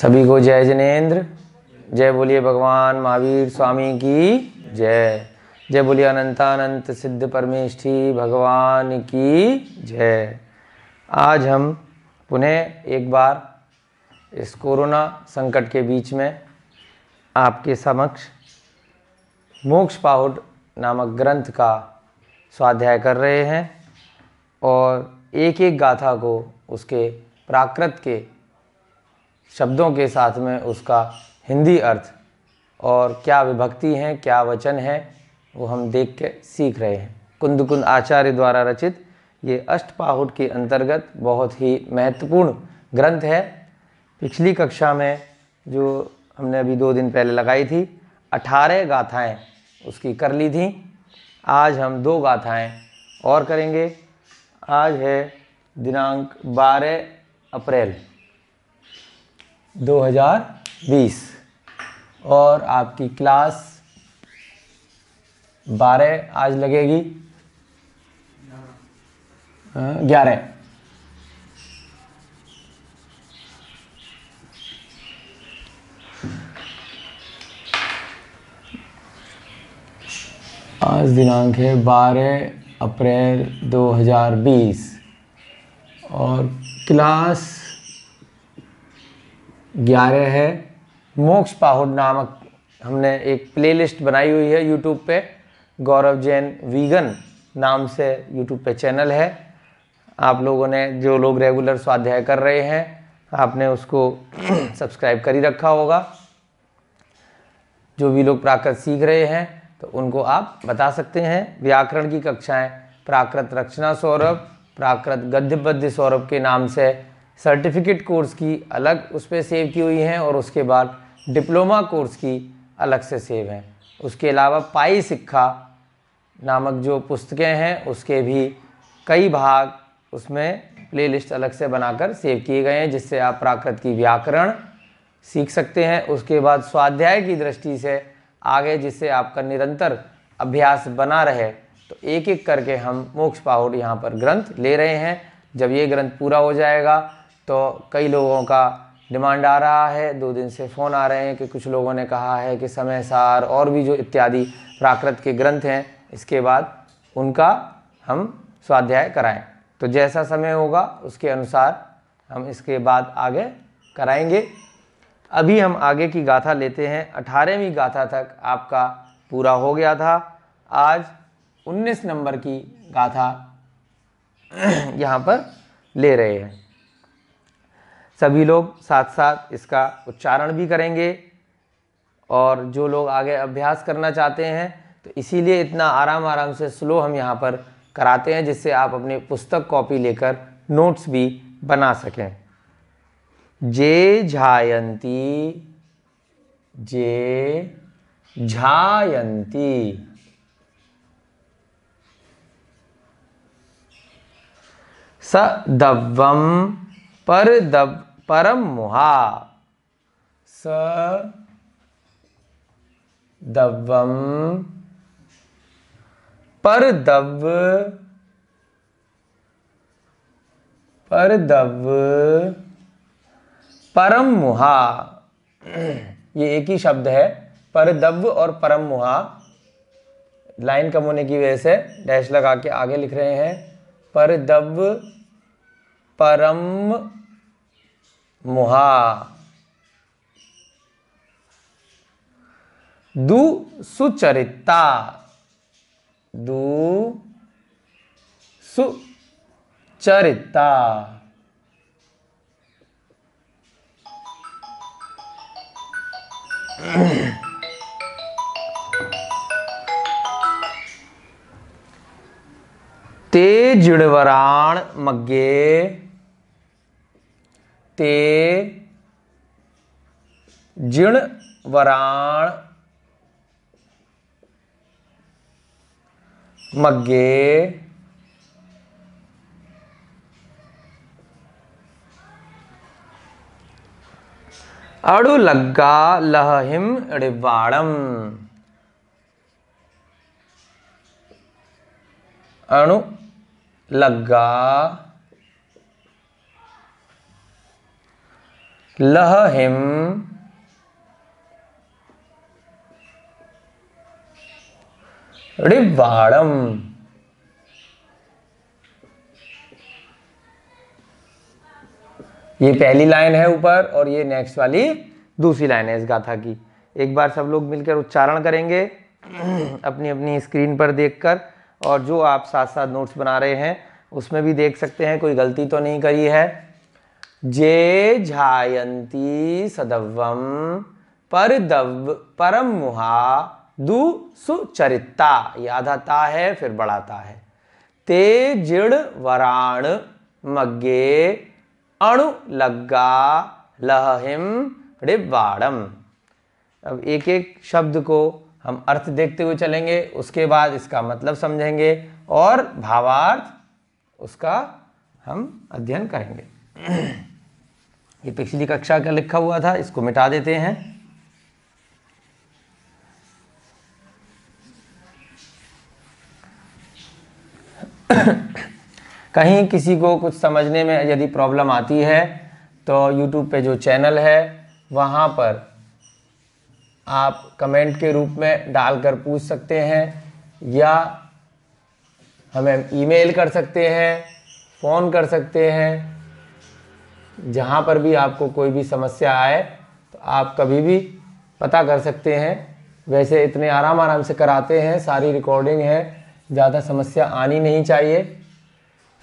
सभी को जय जनेन्द्र जय बोलिए भगवान महावीर स्वामी की जय जय बोलिए अनंतानंत सिद्ध परमेष्ठी भगवान की जय आज हम पुनः एक बार इस कोरोना संकट के बीच में आपके समक्ष मोक्ष पाहुट नामक ग्रंथ का स्वाध्याय कर रहे हैं और एक एक गाथा को उसके प्राकृत के शब्दों के साथ में उसका हिंदी अर्थ और क्या विभक्ति हैं क्या वचन हैं वो हम देख के सीख रहे हैं कुंदकुंद आचार्य द्वारा रचित ये अष्टपाहुट के अंतर्गत बहुत ही महत्वपूर्ण ग्रंथ है पिछली कक्षा में जो हमने अभी दो दिन पहले लगाई थी अठारह गाथाएं उसकी कर ली थी आज हम दो गाथाएं और करेंगे आज है दिनांक 12 अप्रैल 2020 और आपकी क्लास 12 आज लगेगी हाँ, ग्यारह आज दिनांक है 12 अप्रैल 2020 और क्लास ग्यारह है मोक्ष पाहुड नामक हमने एक प्लेलिस्ट बनाई हुई है यूट्यूब पे गौरव जैन वीगन नाम से यूट्यूब पे चैनल है आप लोगों ने जो लोग रेगुलर स्वाध्याय कर रहे हैं आपने उसको सब्सक्राइब कर ही रखा होगा जो भी लोग प्राकृत सीख रहे हैं तो उनको आप बता सकते हैं व्याकरण की कक्षाएं प्राकृत रचना सौरभ प्राकृत गद्यपद्य सौरभ के नाम से सर्टिफिकेट कोर्स की अलग उस पर सेव की हुई हैं और उसके बाद डिप्लोमा कोर्स की अलग से सेव हैं उसके अलावा पाई सिक्खा नामक जो पुस्तकें हैं उसके भी कई भाग उसमें प्लेलिस्ट अलग से बनाकर सेव किए गए हैं जिससे आप प्राकृत की व्याकरण सीख सकते हैं उसके बाद स्वाध्याय की दृष्टि से आगे जिससे आपका निरंतर अभ्यास बना रहे तो एक एक करके हम मोक्ष पाहुर यहाँ पर ग्रंथ ले रहे हैं जब ये ग्रंथ पूरा हो जाएगा तो कई लोगों का डिमांड आ रहा है दो दिन से फ़ोन आ रहे हैं कि कुछ लोगों ने कहा है कि समय सार और भी जो इत्यादि प्राकृत के ग्रंथ हैं इसके बाद उनका हम स्वाध्याय कराएं तो जैसा समय होगा उसके अनुसार हम इसके बाद आगे कराएंगे अभी हम आगे की गाथा लेते हैं अठारहवीं गाथा तक आपका पूरा हो गया था आज उन्नीस नंबर की गाथा यहाँ पर ले रहे हैं सभी लोग साथ साथ इसका उच्चारण भी करेंगे और जो लोग आगे अभ्यास करना चाहते हैं तो इसीलिए इतना आराम आराम से स्लो हम यहाँ पर कराते हैं जिससे आप अपने पुस्तक कॉपी लेकर नोट्स भी बना सकें जे झायंती जे झायंती सदवम पर दब परम मुहा स दवम पर दव पर दव परम मुहा ये एक ही शब्द है पर दव और परम मुहा लाइन कम होने की वजह से डैश लगा के आगे लिख रहे हैं परदव परम मुहा दु सुचरिता दु सुचरिता ते जुड़वराण मग्गे ਤੇ ਜਿਣ ਵਰਾਣ ਮੱਗੇ ਅੜੂ ਲੱਗਾ ਲਹਿਮ ਰਿਵਾੜਮ ਅਣੂ ਲੱਗਾ लह हिम रिवाणम ये पहली लाइन है ऊपर और ये नेक्स्ट वाली दूसरी लाइन है इस गाथा की एक बार सब लोग मिलकर उच्चारण करेंगे अपनी अपनी स्क्रीन पर देखकर और जो आप साथ साथ नोट्स बना रहे हैं उसमें भी देख सकते हैं कोई गलती तो नहीं करी है जे झायंती सदवम परदव परम मुहा दु सुचरिता याधाता है फिर बढ़ाता है ते जिण वराण मग्गे अणु लग्गा लहिम रिबाड़म अब एक एक शब्द को हम अर्थ देखते हुए चलेंगे उसके बाद इसका मतलब समझेंगे और भावार्थ उसका हम अध्ययन करेंगे ये पिछली कक्षा का लिखा हुआ था इसको मिटा देते हैं कहीं किसी को कुछ समझने में यदि प्रॉब्लम आती है तो YouTube पे जो चैनल है वहाँ पर आप कमेंट के रूप में डालकर पूछ सकते हैं या हमें ईमेल कर सकते हैं फ़ोन कर सकते हैं जहाँ पर भी आपको कोई भी समस्या आए तो आप कभी भी पता कर सकते हैं वैसे इतने आराम आराम से कराते हैं सारी रिकॉर्डिंग है ज़्यादा समस्या आनी नहीं चाहिए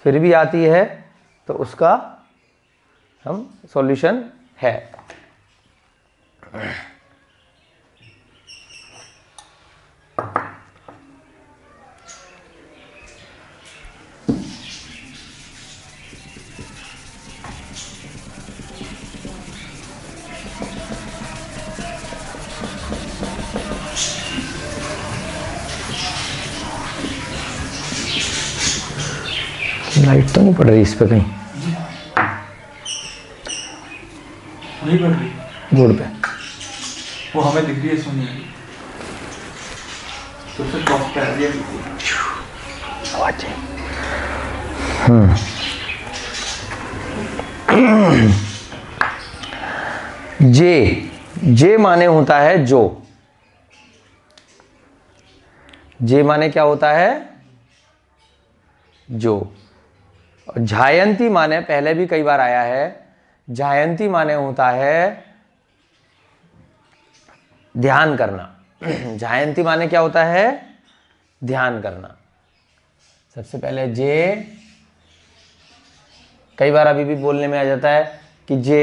फिर भी आती है तो उसका हम सॉल्यूशन है तो नहीं पड़ रही इस पर कहीं नहीं पड़ रही बोर्ड पे वो हमें दिख रही है सुनिए तो फिर कॉफ कर दिया बिल्कुल आवाज है हम्म जे जे माने होता है जो जे माने क्या होता है जो झायंती माने पहले भी कई बार आया है झायंती माने होता है ध्यान करना झायंती माने क्या होता है ध्यान करना सबसे पहले जे कई बार अभी भी बोलने में आ जाता है कि जे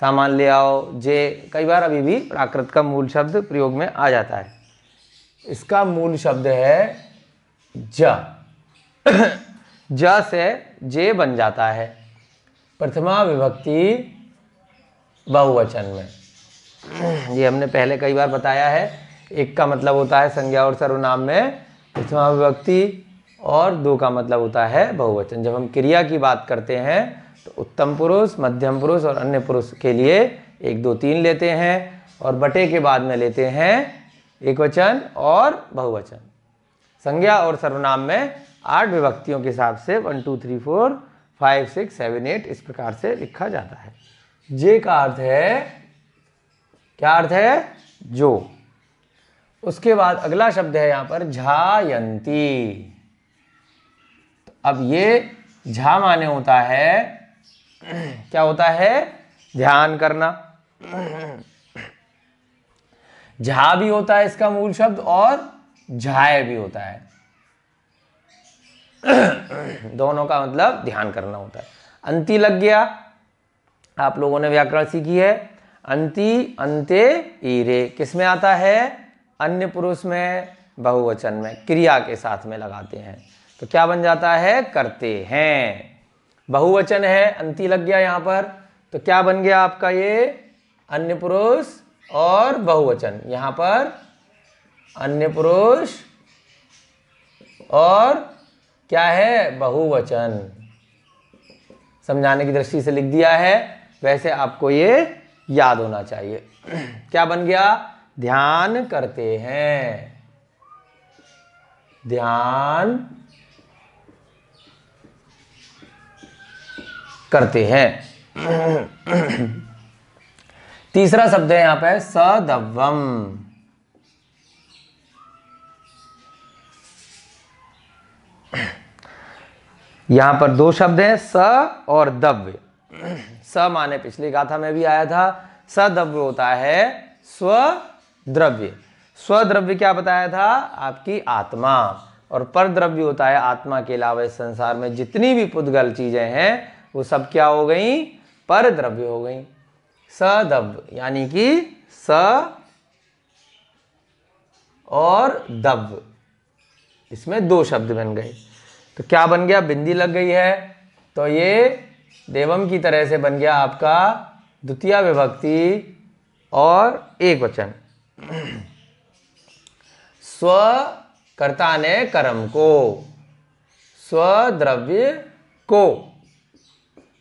सामान ले आओ जे कई बार अभी भी प्राकृत का मूल शब्द प्रयोग में आ जाता है इसका मूल शब्द है ज ज से जे बन जाता है प्रथमा विभक्ति बहुवचन में ये हमने पहले कई बार बताया है एक का मतलब होता है संज्ञा और सर्वनाम में प्रथमा विभक्ति और दो का मतलब होता है बहुवचन जब हम क्रिया की बात करते हैं तो उत्तम पुरुष मध्यम पुरुष और अन्य पुरुष के लिए एक दो तीन लेते हैं और बटे के बाद में लेते हैं एक वचन और बहुवचन संज्ञा और सर्वनाम में आठ विभक्तियों के हिसाब से one two three four five six seven eight इस प्रकार से लिखा जाता है जे का अर्थ है क्या अर्थ है जो उसके बाद अगला शब्द है यहां पर झायंती तो अब ये झा माने होता है क्या होता है ध्यान करना झा भी होता है इसका मूल शब्द और झाय भी होता है दोनों का मतलब ध्यान करना होता है अंति लग गया आप लोगों ने व्याकरण सीखी है अंति अंते ईरे किस में आता है अन्य पुरुष में बहुवचन में क्रिया के साथ में लगाते हैं तो क्या बन जाता है करते हैं बहुवचन है अंति लग गया यहाँ पर तो क्या बन गया आपका ये अन्य पुरुष और बहुवचन यहाँ पर अन्य पुरुष और क्या है बहुवचन समझाने की दृष्टि से लिख दिया है वैसे आपको ये याद होना चाहिए क्या बन गया ध्यान करते हैं ध्यान करते हैं तीसरा शब्द है यहां पर सदवम यहाँ पर दो शब्द हैं स और दव्य स माने पिछली गाथा में भी आया था सद्रव्य होता है स्वद्रव्य स्वद्रव्य क्या बताया था आपकी आत्मा और परद्रव्य होता है आत्मा के अलावा इस संसार में जितनी भी पुद्गल चीज़ें हैं वो सब क्या हो गई परद्रव्य हो गई सदव्य यानी कि स और दव्य इसमें दो शब्द बन गए तो क्या बन गया बिंदी लग गई है तो ये देवम की तरह से बन गया आपका द्वितीय विभक्ति और एक वचन स्व कर्ता ने कर्म को स्वद्रव्य को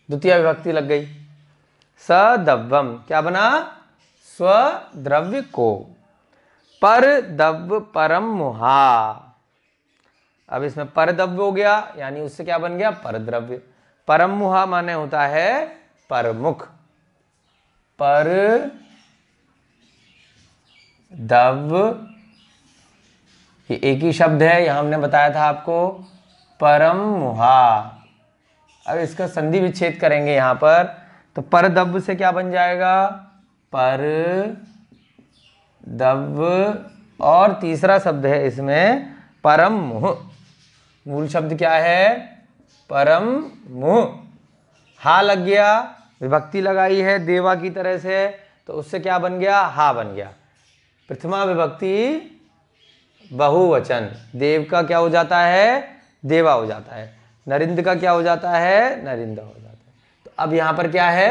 द्वितीय विभक्ति लग गई सदव्यम क्या बना स्वद्रव्य को पर दव परम मुहा अब इसमें परद्रव्य हो गया यानी उससे क्या बन गया परद्रव्य परम मुहा माने होता है परमुख पर दव ये एक ही शब्द है यहां हमने बताया था आपको परम मुहा अब इसका संधि विच्छेद करेंगे यहां पर तो पर दव से क्या बन जाएगा पर दव और तीसरा शब्द है इसमें परम मुह मूल शब्द क्या है परम मुह हा लग गया विभक्ति लगाई है देवा की तरह से तो उससे क्या बन गया हा बन गया प्रथमा विभक्ति बहुवचन देव का क्या हो जाता है देवा हो जाता है नरिंद का क्या हो जाता है नरिंदा हो जाता है तो अब यहां पर क्या है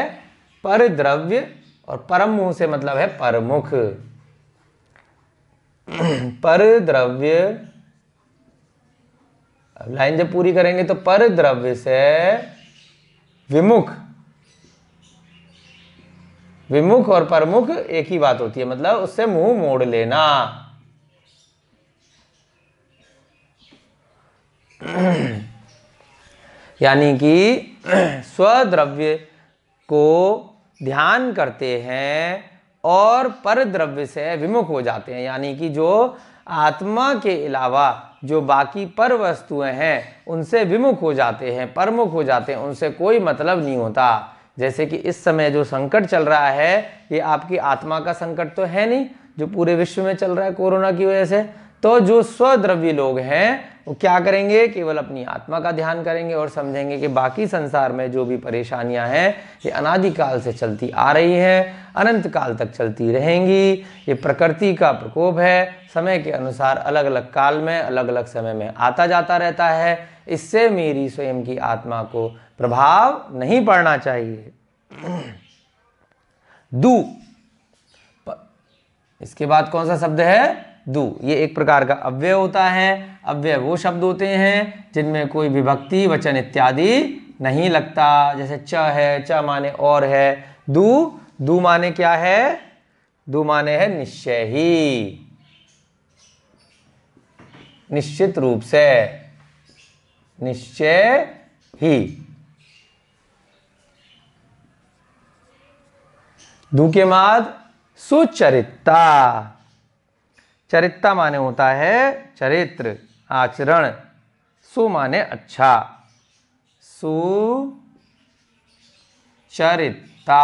पर द्रव्य और परम मुह से मतलब है परमुख पर द्रव्य अब लाइन जब पूरी करेंगे तो पर द्रव्य से विमुख विमुख और परमुख एक ही बात होती है मतलब उससे मुंह मोड़ लेना यानी कि स्वद्रव्य को ध्यान करते हैं और परद्रव्य से विमुख हो जाते हैं यानी कि जो आत्मा के अलावा जो बाकी पर वस्तुएं हैं उनसे विमुख हो जाते हैं परमुख हो जाते हैं उनसे कोई मतलब नहीं होता जैसे कि इस समय जो संकट चल रहा है ये आपकी आत्मा का संकट तो है नहीं जो पूरे विश्व में चल रहा है कोरोना की वजह से तो जो स्वद्रव्य लोग हैं वो क्या करेंगे केवल अपनी आत्मा का ध्यान करेंगे और समझेंगे कि बाकी संसार में जो भी परेशानियां हैं ये अनादिकाल से चलती आ रही हैं अनंत काल तक चलती रहेंगी ये प्रकृति का प्रकोप है समय के अनुसार अलग अलग काल में अलग अलग समय में आता जाता रहता है इससे मेरी स्वयं की आत्मा को प्रभाव नहीं पड़ना चाहिए दू इसके बाद कौन सा शब्द है दू ये एक प्रकार का अव्यय होता है अव्यय वो शब्द होते हैं जिनमें कोई विभक्ति वचन इत्यादि नहीं लगता जैसे च है च माने और है दू दू माने क्या है दू माने है निश्चय ही निश्चित रूप से निश्चय ही दू के बाद सुचरिता चरित्ता माने होता है चरित्र आचरण सु माने अच्छा सु चरित्ता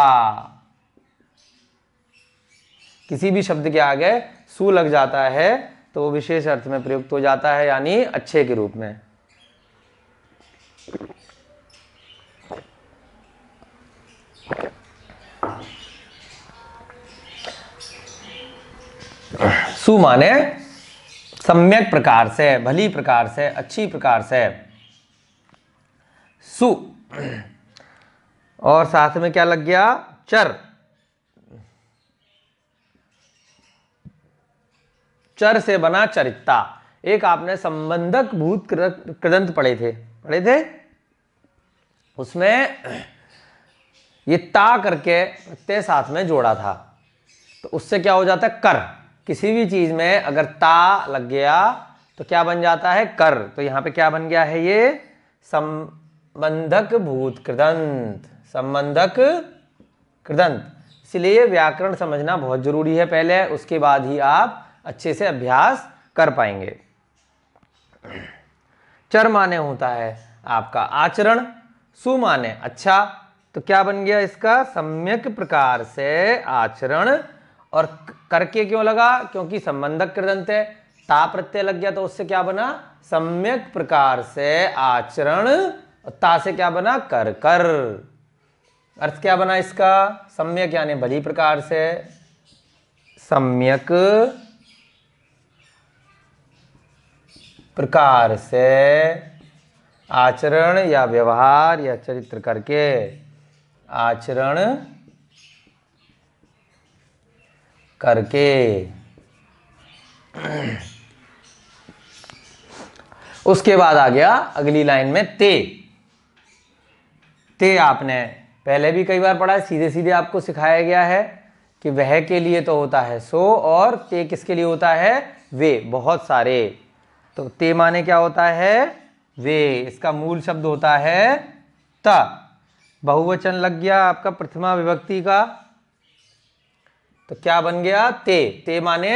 किसी भी शब्द के आगे सु लग जाता है तो वो विशेष अर्थ में प्रयुक्त हो जाता है यानी अच्छे के रूप में Okay. सु माने सम्यक प्रकार से भली प्रकार से अच्छी प्रकार से सु और साथ में क्या लग गया चर चर से बना चरित्ता एक आपने संबंधक भूत कृदंत पढ़े थे पढ़े थे उसमें ये ता करके ते साथ में जोड़ा था तो उससे क्या हो जाता है कर किसी भी चीज़ में अगर ता लग गया तो क्या बन जाता है कर तो यहाँ पे क्या बन गया है ये संबंधक भूत कृदंत संबंधक कृदंत इसलिए व्याकरण समझना बहुत ज़रूरी है पहले उसके बाद ही आप अच्छे से अभ्यास कर पाएंगे चर माने होता है आपका आचरण सु माने अच्छा तो क्या बन गया इसका सम्यक प्रकार से आचरण और करके क्यों लगा क्योंकि संबंधक कृदंत है ता प्रत्यय लग गया तो उससे क्या बना सम्यक प्रकार से आचरण ता से क्या बना कर कर अर्थ क्या बना इसका सम्यक यानी भली प्रकार से सम्यक प्रकार से आचरण या व्यवहार या चरित्र करके आचरण करके उसके बाद आ गया अगली लाइन में ते ते आपने पहले भी कई बार पढ़ा है सीधे सीधे आपको सिखाया गया है कि वह के लिए तो होता है सो और ते किसके लिए होता है वे बहुत सारे तो ते माने क्या होता है वे इसका मूल शब्द होता है त बहुवचन लग गया आपका प्रथमा विभक्ति का तो क्या बन गया ते ते माने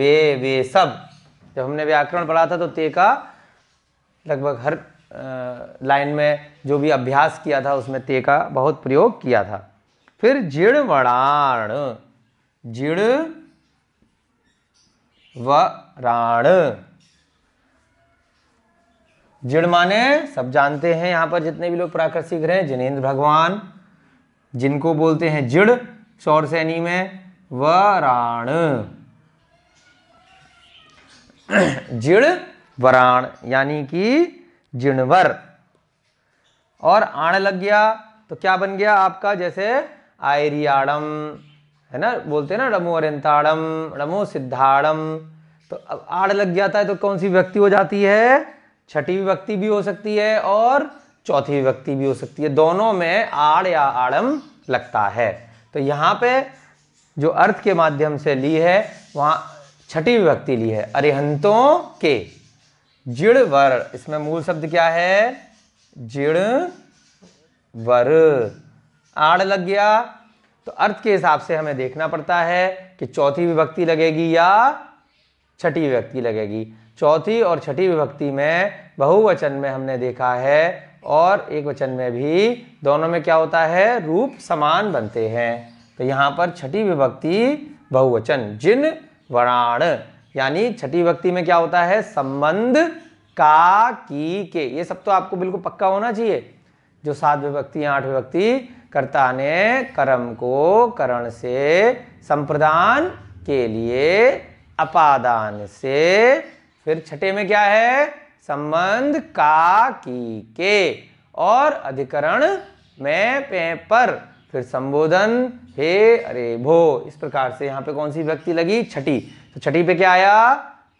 वे वे सब जब हमने व्याकरण पढ़ा था तो ते का लगभग हर लाइन में जो भी अभ्यास किया था उसमें ते का बहुत प्रयोग किया था फिर जीर्ण वणाण व वराण जिड़ माने सब जानते हैं यहाँ पर जितने भी लोग प्राकृत सीख रहे हैं जिनेन्द्र भगवान जिनको बोलते हैं जिड़ सौर सैनी में वराण जिण वराण यानी कि जिणवर और आण लग गया तो क्या बन गया आपका जैसे आयरियाड़म है ना बोलते हैं ना रमो अरिंताड़म रमो सिद्धाड़म तो अब आड़ लग जाता है तो कौन सी व्यक्ति हो जाती है छठी विभक्ति भी हो सकती है और चौथी विभक्ति भी हो सकती है दोनों में आड़ या आड़म लगता है तो यहाँ पे जो अर्थ के माध्यम से ली है वहाँ छठी विभक्ति ली है अरिहंतों के जिड़ वर इसमें मूल शब्द क्या है जिड़ वर आड़ लग गया तो अर्थ के हिसाब से हमें देखना पड़ता है कि चौथी विभक्ति लगेगी या छठी विभक्ति लगेगी चौथी और छठी विभक्ति में बहुवचन में हमने देखा है और एक वचन में भी दोनों में क्या होता है रूप समान बनते हैं तो यहाँ पर छठी विभक्ति बहुवचन जिन वराण यानी छठी विभक्ति में क्या होता है संबंध का की के ये सब तो आपको बिल्कुल पक्का होना चाहिए जो सात विभक्ति आठ विभक्ति कर्ता ने कर्म को करण से संप्रदान के लिए अपादान से फिर छठे में क्या है संबंध का की के और अधिकरण मैं पे पर फिर संबोधन हे अरे भो इस प्रकार से यहाँ पे कौन सी व्यक्ति लगी छठी तो छठी पे क्या आया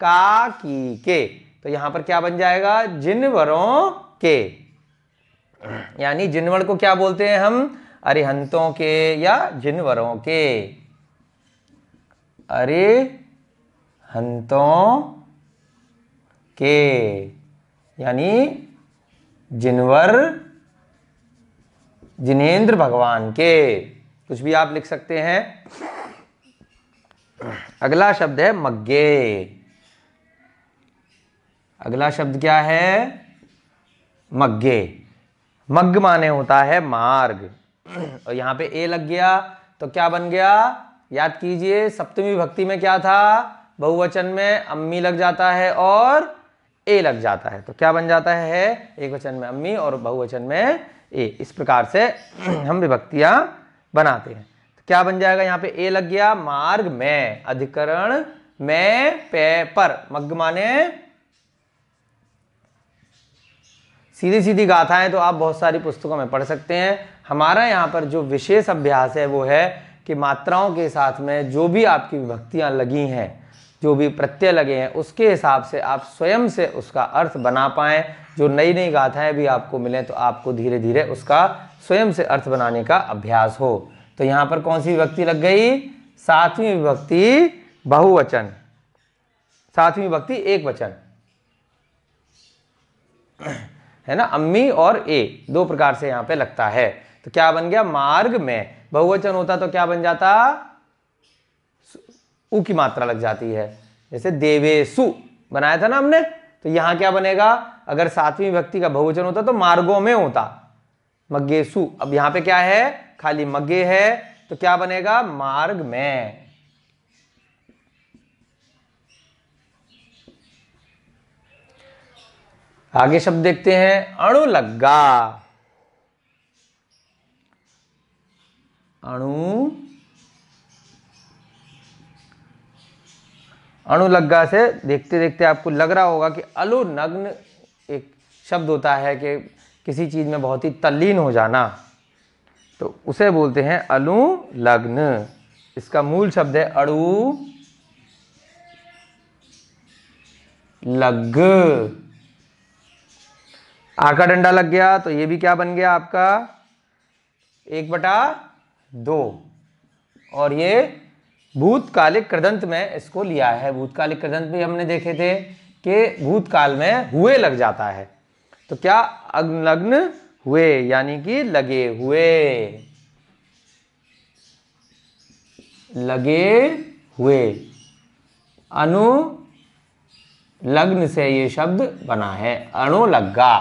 का की के तो यहाँ पर क्या बन जाएगा जिनवरों के यानी जिनवर को क्या बोलते हैं हम अरिहंतों के या जिनवरों के अरे हंतों के यानी जिनवर जिनेन्द्र भगवान के कुछ भी आप लिख सकते हैं अगला शब्द है मग्गे अगला शब्द क्या है मग्गे मग्ग माने होता है मार्ग और यहाँ पे ए लग गया तो क्या बन गया याद कीजिए सप्तमी भक्ति में क्या था बहुवचन में अम्मी लग जाता है और ए लग जाता है तो क्या बन जाता है एक वचन में अम्मी और बहुवचन में ए इस प्रकार से हम विभक्तियां बनाते हैं तो क्या बन जाएगा यहाँ पे ए लग गया मार्ग में अधिकरण में पे पर माने सीधी सीधी गाथाएं तो आप बहुत सारी पुस्तकों में पढ़ सकते हैं हमारा यहाँ पर जो विशेष अभ्यास है वो है कि मात्राओं के साथ में जो भी आपकी विभक्तियां लगी हैं जो भी प्रत्यय लगे हैं उसके हिसाब से आप स्वयं से उसका अर्थ बना पाएँ जो नई नई गाथाएं भी आपको मिलें तो आपको धीरे धीरे उसका स्वयं से अर्थ बनाने का अभ्यास हो तो यहाँ पर कौन सी विभक्ति लग गई सातवीं विभक्ति बहुवचन सातवीं विभक्ति एक वचन है ना अम्मी और ए दो प्रकार से यहाँ पे लगता है तो क्या बन गया मार्ग में बहुवचन होता तो क्या बन जाता उ की मात्रा लग जाती है जैसे देवेशु बनाया था ना हमने तो यहां क्या बनेगा अगर सातवीं व्यक्ति का बहुवचन होता तो मार्गो में होता मग्गेसु अब यहां पे क्या है खाली मग्गे है तो क्या बनेगा मार्ग में आगे शब्द देखते हैं अणु लग्गा अणु अणुलग्गा से देखते देखते आपको लग रहा होगा कि अलुनग्न एक शब्द होता है कि किसी चीज़ में बहुत ही तल्लीन हो जाना तो उसे बोलते हैं अलुलग्न इसका मूल शब्द है अड़ु लग आका डंडा लग गया तो ये भी क्या बन गया आपका एक बटा दो और ये भूतकालिक कृदंत में इसको लिया है भूतकालिक कृदंत भी हमने देखे थे कि भूतकाल में हुए लग जाता है तो क्या अग्नलग्न हुए यानी कि लगे हुए लगे हुए अनु लग्न से ये शब्द बना है अणु लग्गा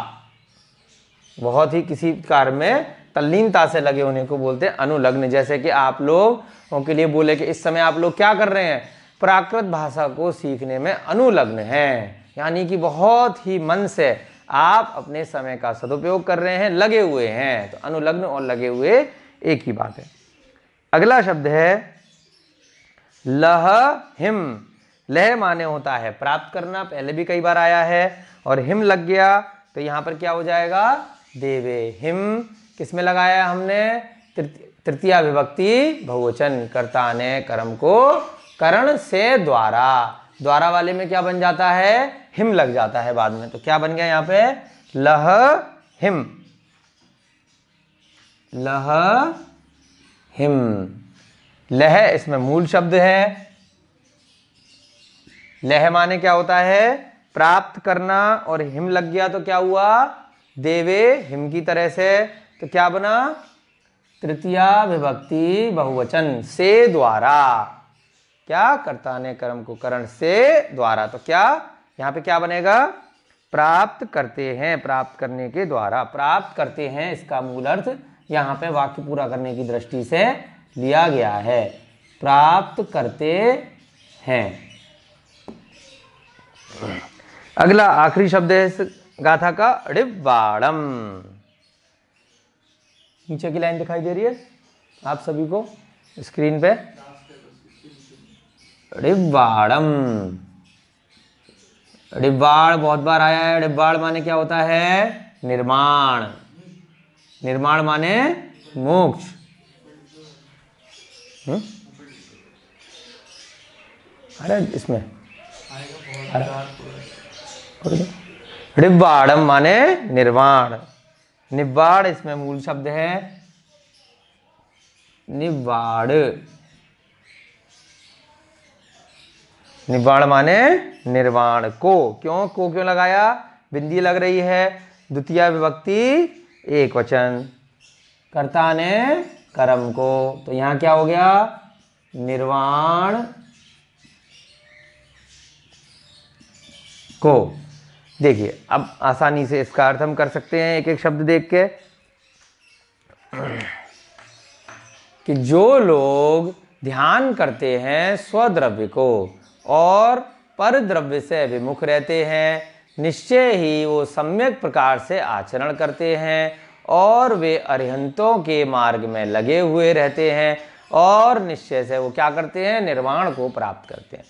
बहुत ही किसी कार्य में तल्लीनता से लगे होने को बोलते हैं अनुलग्न जैसे कि आप लोगों के लिए बोले कि इस समय आप लोग क्या कर रहे हैं प्राकृत भाषा को सीखने में अनुलग्न हैं यानी कि बहुत ही मन से आप अपने समय का सदुपयोग कर रहे हैं लगे हुए हैं तो अनुलग्न और लगे हुए एक ही बात है अगला शब्द है लह हिम लह माने होता है प्राप्त करना पहले भी कई बार आया है और हिम लग गया तो यहां पर क्या हो जाएगा देवे हिम किसमें लगाया हमने तृतीय विभक्ति बहुवचन कर्ता ने कर्म को करण से द्वारा द्वारा वाले में क्या बन जाता है हिम लग जाता है बाद में तो क्या बन गया यहां पे लह हिम लह हिम लह इसमें मूल शब्द है लह माने क्या होता है प्राप्त करना और हिम लग गया तो क्या हुआ देवे हिम की तरह से तो क्या बना तृतीया विभक्ति बहुवचन से द्वारा क्या करता ने कर्म को करण से द्वारा तो क्या यहाँ पे क्या बनेगा प्राप्त करते हैं प्राप्त करने के द्वारा प्राप्त करते हैं इसका मूल अर्थ यहां पे वाक्य पूरा करने की दृष्टि से लिया गया है प्राप्त करते हैं अगला आखिरी शब्द है इस गाथा का रिब्बाड़म नीचे की लाइन दिखाई दे रही है आप सभी को स्क्रीन पे डिब्बाड़म डिब्बाड़ बहुत बार आया है डिब्बाड़ माने क्या होता है निर्माण निर्माण माने मोक्ष हम्म? अरे इसमें डिब्बाड़म माने निर्माण निब्बाड़ इसमें मूल शब्द है निब्बाड़ निब्बाड़ माने निर्वाण को क्यों को क्यों लगाया बिंदी लग रही है द्वितीय विभक्ति एक वचन कर्ता ने कर्म को तो यहां क्या हो गया निर्वाण को देखिए अब आसानी से इसका अर्थ हम कर सकते हैं एक एक शब्द देख के कि जो लोग ध्यान करते हैं स्वद्रव्य को और परद्रव्य से विमुख रहते हैं निश्चय ही वो सम्यक प्रकार से आचरण करते हैं और वे अरिहंतों के मार्ग में लगे हुए रहते हैं और निश्चय से वो क्या करते हैं निर्वाण को प्राप्त करते हैं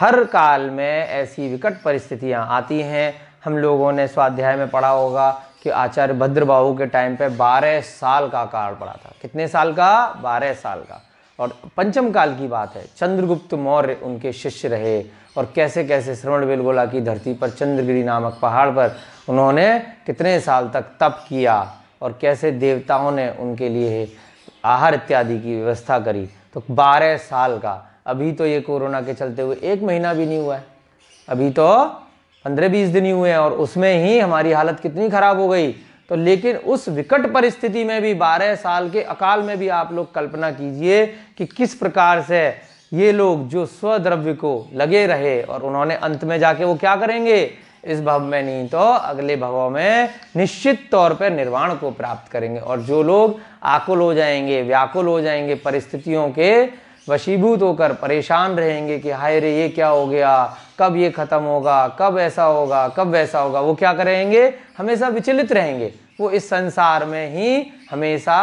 हर काल में ऐसी विकट परिस्थितियाँ आती हैं हम लोगों ने स्वाध्याय में पढ़ा होगा कि आचार्य बाहू के टाइम पे बारह साल का काल पड़ा था कितने साल का बारह साल का और पंचम काल की बात है चंद्रगुप्त मौर्य उनके शिष्य रहे और कैसे कैसे श्रवण बेलगोला की धरती पर चंद्रगिरी नामक पहाड़ पर उन्होंने कितने साल तक तप किया और कैसे देवताओं ने उनके लिए आहार इत्यादि की व्यवस्था करी तो बारह साल का अभी तो ये कोरोना के चलते हुए एक महीना भी नहीं हुआ है अभी तो पंद्रह बीस दिन ही हुए हैं और उसमें ही हमारी हालत कितनी खराब हो गई तो लेकिन उस विकट परिस्थिति में भी बारह साल के अकाल में भी आप लोग कल्पना कीजिए कि किस प्रकार से ये लोग जो स्वद्रव्य को लगे रहे और उन्होंने अंत में जाके वो क्या करेंगे इस भव में नहीं तो अगले भवों में निश्चित तौर पर निर्वाण को प्राप्त करेंगे और जो लोग आकुल हो जाएंगे व्याकुल हो जाएंगे परिस्थितियों के वशीभूत होकर परेशान रहेंगे कि हाय रे ये क्या हो गया कब ये ख़त्म होगा कब ऐसा होगा कब वैसा होगा वो क्या करेंगे हमेशा विचलित रहेंगे वो इस संसार में ही हमेशा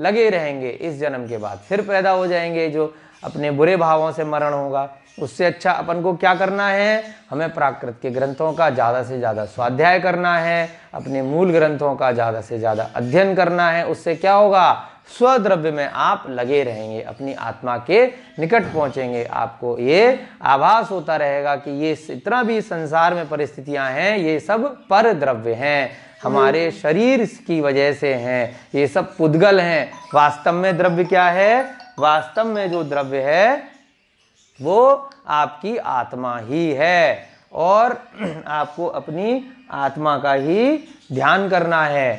लगे रहेंगे इस जन्म के बाद फिर पैदा हो जाएंगे जो अपने बुरे भावों से मरण होगा उससे अच्छा अपन को क्या करना है हमें प्राकृत के ग्रंथों का ज़्यादा से ज़्यादा स्वाध्याय करना है अपने मूल ग्रंथों का ज़्यादा से ज़्यादा अध्ययन करना है उससे क्या होगा स्वद्रव्य में आप लगे रहेंगे अपनी आत्मा के निकट पहुंचेंगे आपको ये आभास होता रहेगा कि ये इतना भी संसार में परिस्थितियां हैं ये सब पर द्रव्य हैं हमारे हम्म। शरीर की वजह से हैं ये सब पुद्गल हैं वास्तव में द्रव्य क्या है वास्तव में जो द्रव्य है वो आपकी आत्मा ही है और आपको अपनी आत्मा का ही ध्यान करना है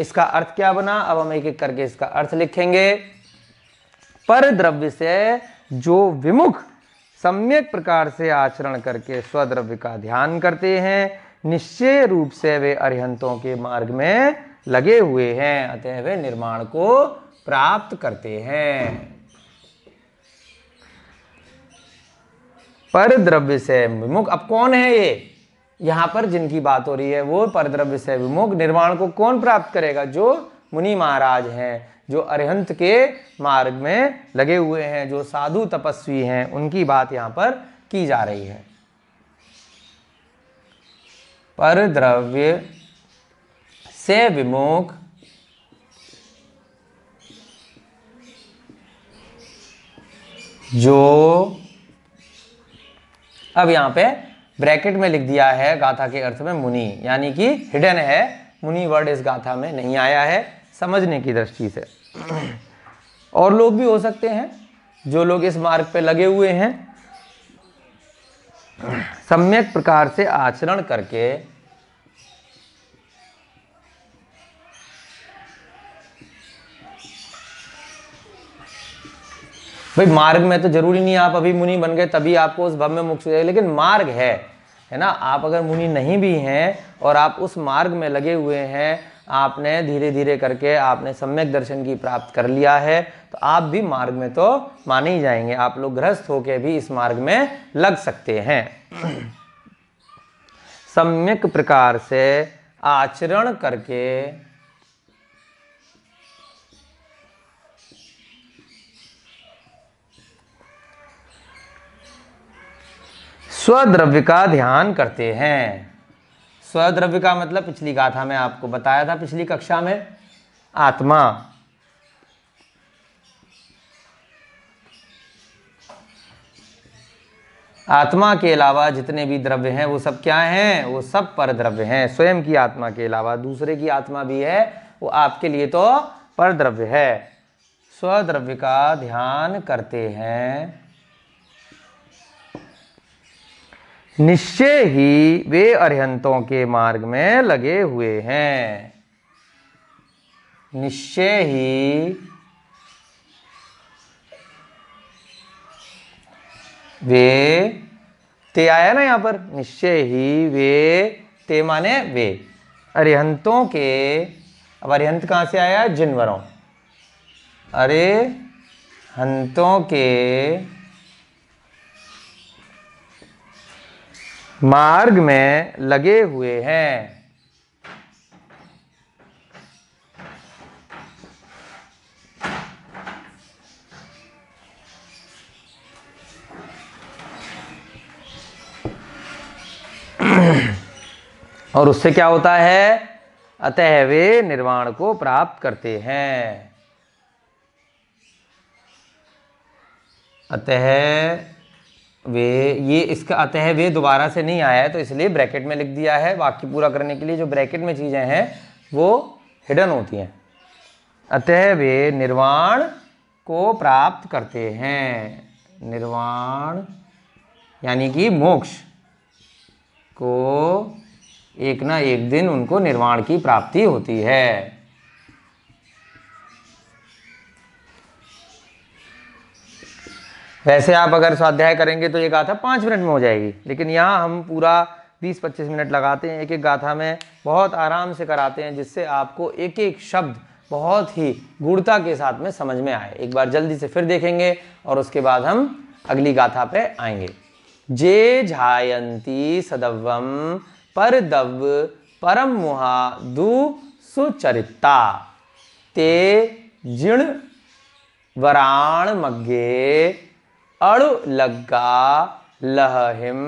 इसका अर्थ क्या बना अब हम एक एक करके इसका अर्थ लिखेंगे पर द्रव्य से जो विमुख सम्यक प्रकार से आचरण करके स्वद्रव्य का ध्यान करते हैं निश्चय रूप से वे अरिहंतों के मार्ग में लगे हुए हैं अतः वे निर्माण को प्राप्त करते हैं पर द्रव्य से विमुख अब कौन है ये यहां पर जिनकी बात हो रही है वो परद्रव्य से विमुख निर्वाण को कौन प्राप्त करेगा जो मुनि महाराज हैं जो अरिहंत के मार्ग में लगे हुए हैं जो साधु तपस्वी हैं उनकी बात यहां पर की जा रही है परद्रव्य से विमुख जो अब यहां पे ब्रैकेट में लिख दिया है गाथा के अर्थ में मुनि यानी कि हिडन है मुनि वर्ड इस गाथा में नहीं आया है समझने की दृष्टि से और लोग भी हो सकते हैं जो लोग इस मार्ग पे लगे हुए हैं सम्यक प्रकार से आचरण करके भाई मार्ग में तो जरूरी नहीं आप अभी मुनि बन गए तभी आपको उस भव्य मुक्त लेकिन मार्ग है है ना आप अगर मुनि नहीं भी हैं और आप उस मार्ग में लगे हुए हैं आपने धीरे धीरे करके आपने सम्यक दर्शन की प्राप्त कर लिया है तो आप भी मार्ग में तो माने ही जाएंगे आप लोग ग्रस्त होके भी इस मार्ग में लग सकते हैं सम्यक प्रकार से आचरण करके स्वद्रव्य का ध्यान करते हैं स्वद्रव्य का मतलब पिछली गाथा में आपको बताया था पिछली कक्षा में आत्मा आत्मा के अलावा जितने भी द्रव्य हैं वो सब क्या हैं वो सब पर द्रव्य हैं स्वयं की आत्मा के अलावा दूसरे की आत्मा भी है वो आपके लिए तो पर द्रव्य है स्वद्रव्य का ध्यान करते हैं निश्चय ही वे अरहंतों के मार्ग में लगे हुए हैं निश्चय ही वे ते आया ना यहाँ पर निश्चय ही वे ते माने वे अरिहंतों के अब अरिहंत कहाँ से आया जिनवरों अरे हंतों के मार्ग में लगे हुए हैं और उससे क्या होता है अतः वे निर्वाण को प्राप्त करते हैं अतः वे ये इसका आते हैं वे दोबारा से नहीं आया है तो इसलिए ब्रैकेट में लिख दिया है वाक्य पूरा करने के लिए जो ब्रैकेट में चीज़ें हैं वो हिडन होती हैं अतः वे निर्वाण को प्राप्त करते हैं निर्वाण यानी कि मोक्ष को एक ना एक दिन उनको निर्वाण की प्राप्ति होती है वैसे आप अगर स्वाध्याय करेंगे तो ये गाथा पाँच मिनट में हो जाएगी लेकिन यहाँ हम पूरा बीस पच्चीस मिनट लगाते हैं एक एक गाथा में बहुत आराम से कराते हैं जिससे आपको एक एक शब्द बहुत ही गुणता के साथ में समझ में आए एक बार जल्दी से फिर देखेंगे और उसके बाद हम अगली गाथा पे आएंगे जे झायंती सदवम पर दव परम मुहा दु सुचरिता ते जिण वराण मग्गे अड़ लग्गा लहिम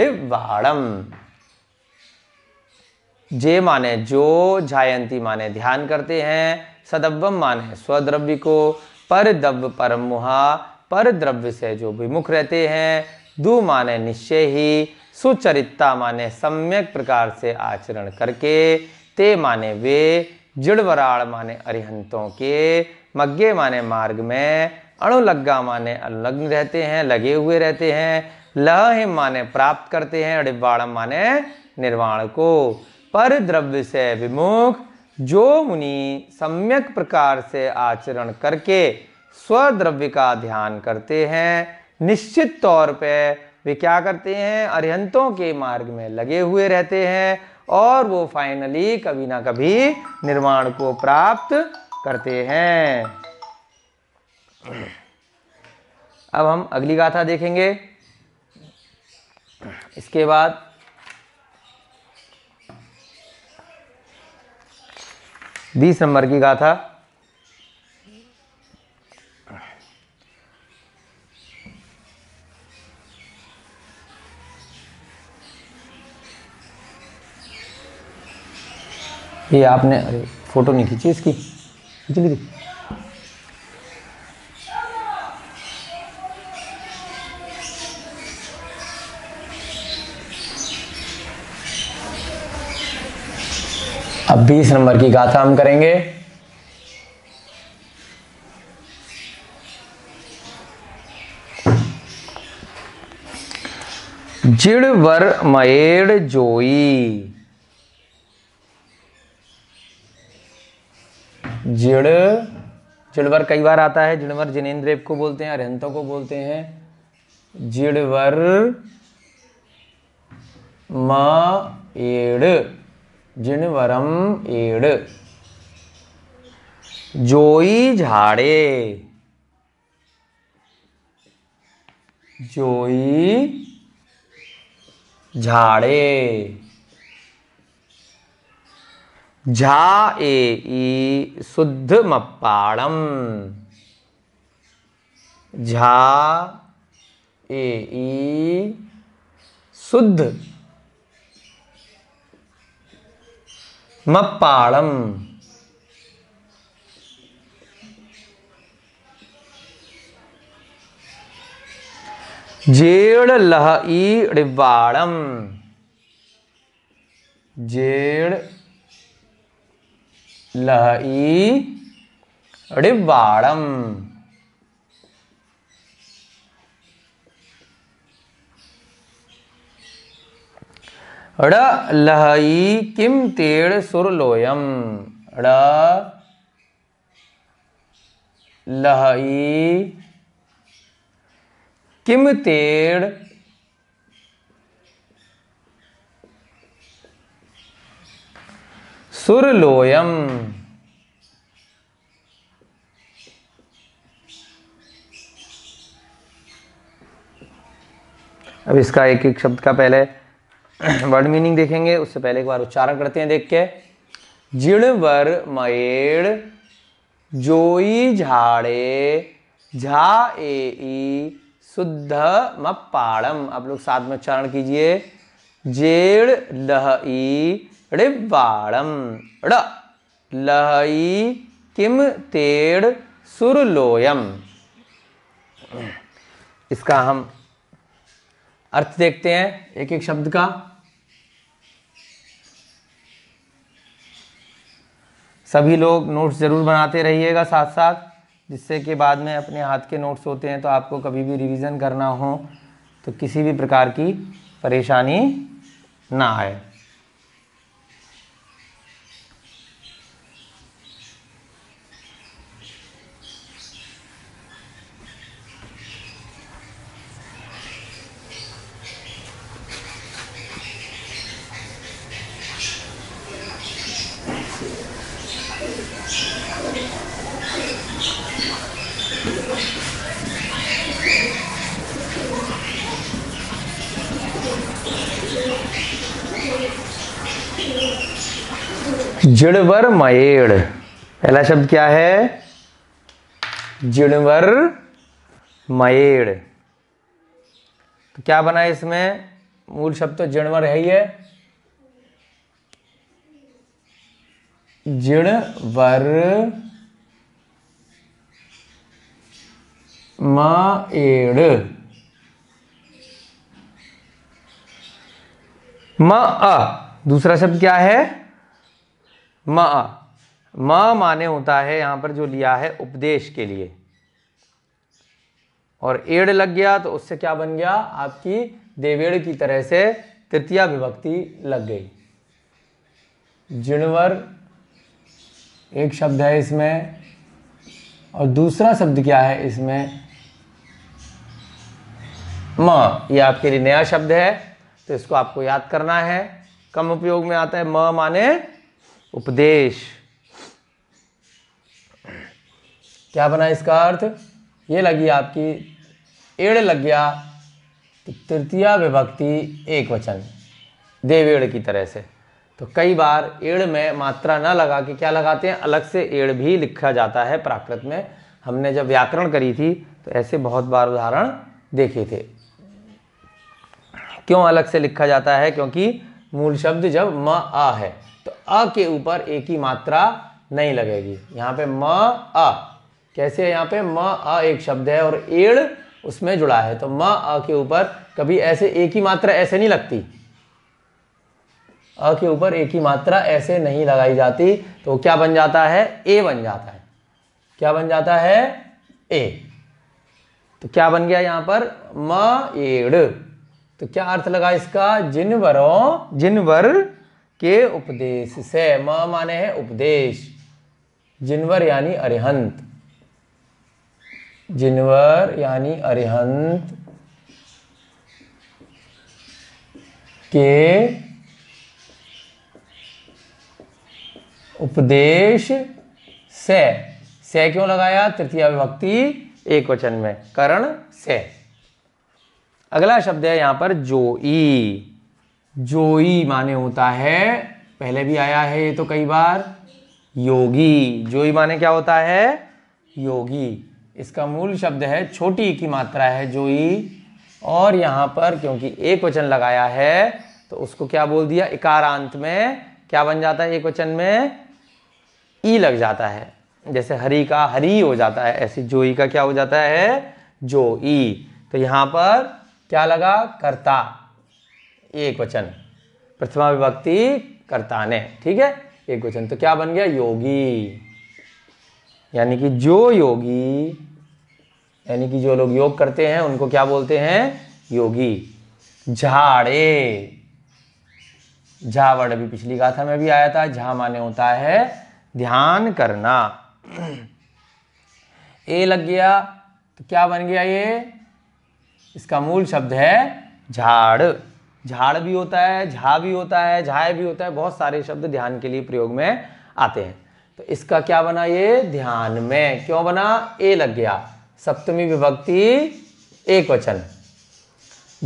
ऋवाड़म जे माने जो झायंती माने ध्यान करते हैं सदव्यम माने स्वद्रव्य को पर दव्य पर मुहा पर द्रव्य से जो विमुख रहते हैं दु माने निश्चय ही सुचरितता माने सम्यक प्रकार से आचरण करके ते माने वे जिड़वराड़ माने अरिहंतों के मग्गे माने मार्ग में अणुलग्गा माने अलग्न रहते हैं लगे हुए रहते हैं लह माने प्राप्त करते हैं अडिब्बाणम माने निर्वाण को पर द्रव्य से विमुख जो मुनि सम्यक प्रकार से आचरण करके स्वद्रव्य का ध्यान करते हैं निश्चित तौर पे वे क्या करते हैं अरिहंतों के मार्ग में लगे हुए रहते हैं और वो फाइनली कभी ना कभी निर्माण को प्राप्त करते हैं अब हम अगली गाथा देखेंगे इसके बाद बीस नंबर की गाथा ये आपने अरे फोटो नहीं खींची इसकी खींच ली थी अब बीस नंबर की गाथा हम करेंगे जिड़ वर मयेड़ जोई जिड़ जिड़वर कई बार आता है जिड़वर जिनेन्द्रेप को बोलते हैं अरहंतों को बोलते हैं जिड़वर म एड़ जिनवरम एड़ जोई झाड़े जोई झाड़े झा ए ई शुद्ध मप्पाड़म झा ए ई शुद्ध मप्पाड़म जेड़ लह ई डिब्बाड़म जेड़ लह ई डिब्बाड़म ड़ लहई किम तेड़ सुरलोयम ड़ लहई किम तेड़ सुरलोयम अब इसका एक एक शब्द का पहले वर्ड मीनिंग देखेंगे उससे पहले एक बार उच्चारण करते हैं देख के जिण वर मेड़ जोई झाड़े झा ए शुद्ध म पाड़म आप लोग साथ में उच्चारण कीजिए जेड़ लह ई ऋवाड़म ड़ लहई किम तेड़ सुरलोयम इसका हम अर्थ देखते हैं एक एक शब्द का सभी लोग नोट्स ज़रूर बनाते रहिएगा साथ साथ जिससे कि बाद में अपने हाथ के नोट्स होते हैं तो आपको कभी भी रिवीजन करना हो तो किसी भी प्रकार की परेशानी ना आए जिणवर मयेड़ पहला शब्द क्या है जिणवर मयेड़ तो क्या बना है इसमें मूल शब्द तो जिणवर है ही है जिणवर मेड़ म दूसरा शब्द क्या है मा मा माने होता है यहां पर जो लिया है उपदेश के लिए और एड़ लग गया तो उससे क्या बन गया आपकी देवेड़ की तरह से तृतीय विभक्ति लग गई जिणवर एक शब्द है इसमें और दूसरा शब्द क्या है इसमें म ये आपके लिए नया शब्द है तो इसको आपको याद करना है कम उपयोग में आता है म माने उपदेश क्या बना इसका अर्थ ये लगी आपकी एड़ लग गया तो तृतीया विभक्ति एक वचन देवेड़ की तरह से तो कई बार एड़ में मात्रा न लगा के क्या लगाते हैं अलग से एड़ भी लिखा जाता है प्राकृत में हमने जब व्याकरण करी थी तो ऐसे बहुत बार उदाहरण देखे थे क्यों अलग से लिखा जाता है क्योंकि मूल शब्द जब म आ है तो अ के ऊपर ए की मात्रा नहीं लगेगी यहाँ पे म अ कैसे है यहाँ पे म अ एक शब्द है और एड़ उसमें जुड़ा है तो म अ के ऊपर कभी ऐसे ए की मात्रा ऐसे नहीं लगती अ के ऊपर ए की मात्रा ऐसे नहीं लगाई जाती तो क्या बन जाता है ए बन जाता है क्या बन जाता है ए तो क्या बन गया यहां पर म एड़ तो क्या अर्थ लगा इसका जिनवरों जिनवर के उपदेश से माँ माने हैं उपदेश जिनवर यानी अरिहंत जिनवर यानी अरिहंत के उपदेश से से क्यों लगाया तृतीय विभक्ति एक वचन में करण से अगला शब्द है यहां पर जोई जोई माने होता है पहले भी आया है ये तो कई बार योगी जोई माने क्या होता है योगी इसका मूल शब्द है छोटी की मात्रा है जोई और यहाँ पर क्योंकि एक वचन लगाया है तो उसको क्या बोल दिया इकारांत में क्या बन जाता है एक वचन में ई लग जाता है जैसे हरी का हरी हो जाता है ऐसे जोई का क्या हो जाता है जो ई तो यहाँ पर क्या लगा करता एक वचन प्रथमा विभक्ति कर्ता ने ठीक है एक वचन तो क्या बन गया योगी यानी कि जो योगी यानी कि जो लोग योग करते हैं उनको क्या बोलते हैं योगी झाड़े झावड़ अभी पिछली गाथा में भी आया था झा माने होता है ध्यान करना ए लग गया तो क्या बन गया ये इसका मूल शब्द है झाड़ झाड़ भी होता है झा भी होता है झाए भी होता है बहुत सारे शब्द ध्यान के लिए प्रयोग में आते हैं तो इसका क्या बना ये ध्यान में क्यों बना ए लग गया सप्तमी विभक्ति एक वचन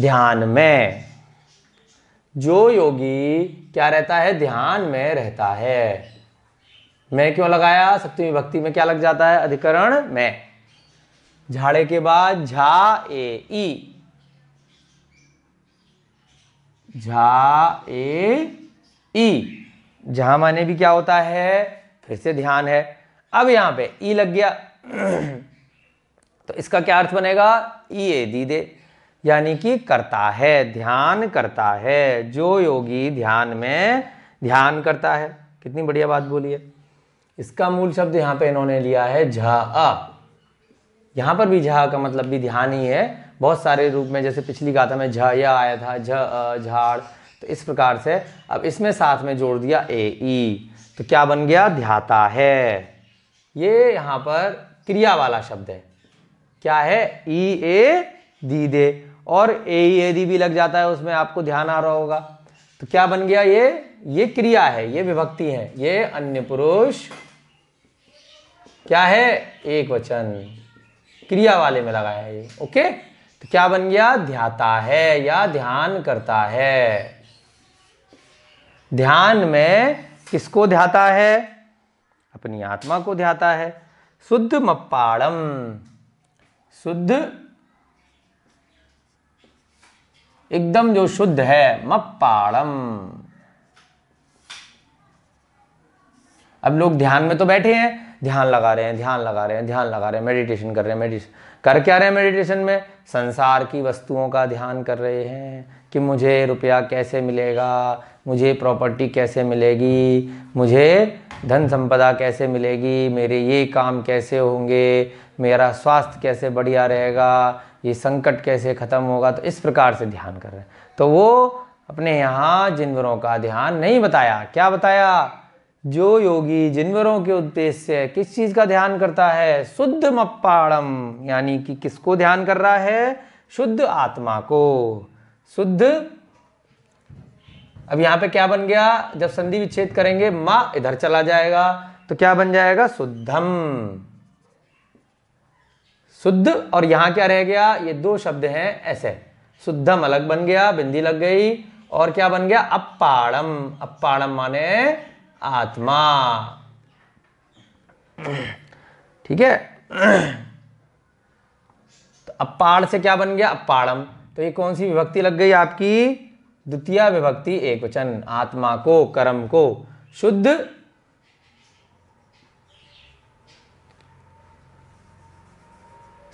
ध्यान में जो योगी क्या रहता है ध्यान में रहता है मैं क्यों लगाया सप्तमी भक्ति में क्या लग जाता है अधिकरण में झाड़े के बाद झा ए ई झा ए ई झा माने भी क्या होता है फिर से ध्यान है अब यहाँ पे ई लग गया तो इसका क्या अर्थ बनेगा ई ए दी दे यानी कि करता है ध्यान करता है जो योगी ध्यान में ध्यान करता है कितनी बढ़िया बात बोली है इसका मूल शब्द यहाँ पे इन्होंने लिया है झा यहाँ पर भी झा का मतलब भी ध्यान ही है बहुत सारे रूप में जैसे पिछली गाथा में झ या आया था झ झाड़ तो इस प्रकार से अब इसमें साथ में जोड़ दिया ए ई तो क्या बन गया ध्याता है ये यहाँ पर क्रिया वाला शब्द है क्या है ई ए दी दे और ए ई ए दी भी लग जाता है उसमें आपको ध्यान आ रहा होगा तो क्या बन गया ये ये क्रिया है ये विभक्ति है ये अन्य पुरुष क्या है एक वचन क्रिया वाले में लगाया है ये ओके तो क्या बन गया ध्याता है या ध्यान करता है ध्यान में किसको ध्याता है अपनी आत्मा को ध्याता है शुद्ध मप्पाड़म शुद्ध एकदम जो शुद्ध है मप्पाड़म अब लोग ध्यान में तो बैठे हैं ध्यान लगा रहे हैं ध्यान लगा रहे हैं ध्यान लगा रहे हैं मेडिटेशन कर रहे हैं मेडिटेशन कर क्या रहे हैं मेडिटेशन में संसार की वस्तुओं का ध्यान कर रहे हैं कि मुझे रुपया कैसे मिलेगा मुझे प्रॉपर्टी कैसे मिलेगी मुझे धन संपदा कैसे मिलेगी मेरे ये काम कैसे होंगे मेरा स्वास्थ्य कैसे बढ़िया रहेगा ये संकट कैसे ख़त्म होगा तो इस प्रकार से ध्यान कर रहे हैं तो वो अपने यहाँ जिनवरों का ध्यान नहीं बताया क्या बताया जो योगी जिनवरों के उद्देश्य किस चीज़ का ध्यान करता है शुद्ध मप्पाड़म यानी कि किसको ध्यान कर रहा है शुद्ध आत्मा को शुद्ध अब यहां पे क्या बन गया जब संधि विच्छेद करेंगे माँ इधर चला जाएगा तो क्या बन जाएगा शुद्धम शुद्ध और यहां क्या रह गया ये दो शब्द हैं ऐसे शुद्धम अलग बन गया बिंदी लग गई और क्या बन गया अपाड़म अपाड़म माने आत्मा ठीक है तो अपाड़ से क्या बन गया अपाड़म तो ये कौन सी विभक्ति लग गई आपकी द्वितीय विभक्ति एक वचन आत्मा को कर्म को शुद्ध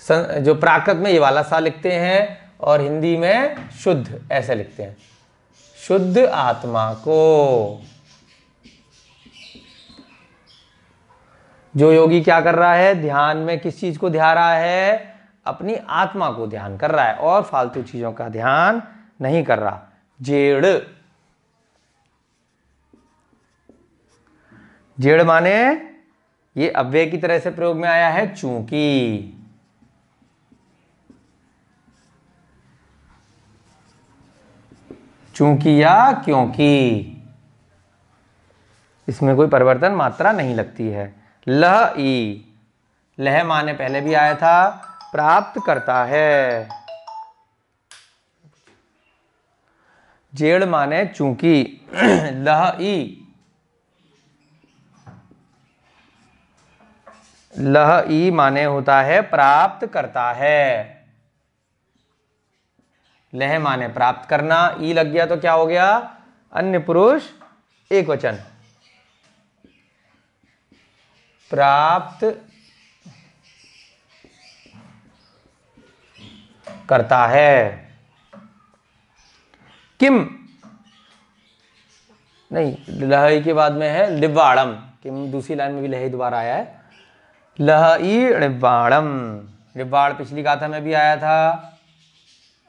सं, जो प्राकृत में ये वाला सा लिखते हैं और हिंदी में शुद्ध ऐसे लिखते हैं शुद्ध आत्मा को जो योगी क्या कर रहा है ध्यान में किस चीज़ को ध्या रहा है अपनी आत्मा को ध्यान कर रहा है और फालतू चीज़ों का ध्यान नहीं कर रहा जेड़ जेड़ माने ये अव्यय की तरह से प्रयोग में आया है चूंकि चूंकि या क्योंकि इसमें कोई परिवर्तन मात्रा नहीं लगती है लह ई लह माने पहले भी आया था प्राप्त करता है जेड़ माने चूंकि लह ई लह ई माने होता है प्राप्त करता है लह माने प्राप्त करना ई लग गया तो क्या हो गया अन्य पुरुष एक वचन प्राप्त करता है किम नहीं लहई के बाद में है लिब्बाड़म किम दूसरी लाइन में भी लहई दोबारा आया है लहई रिब्बाड़म रिब्बाड़ पिछली गाथा में भी आया था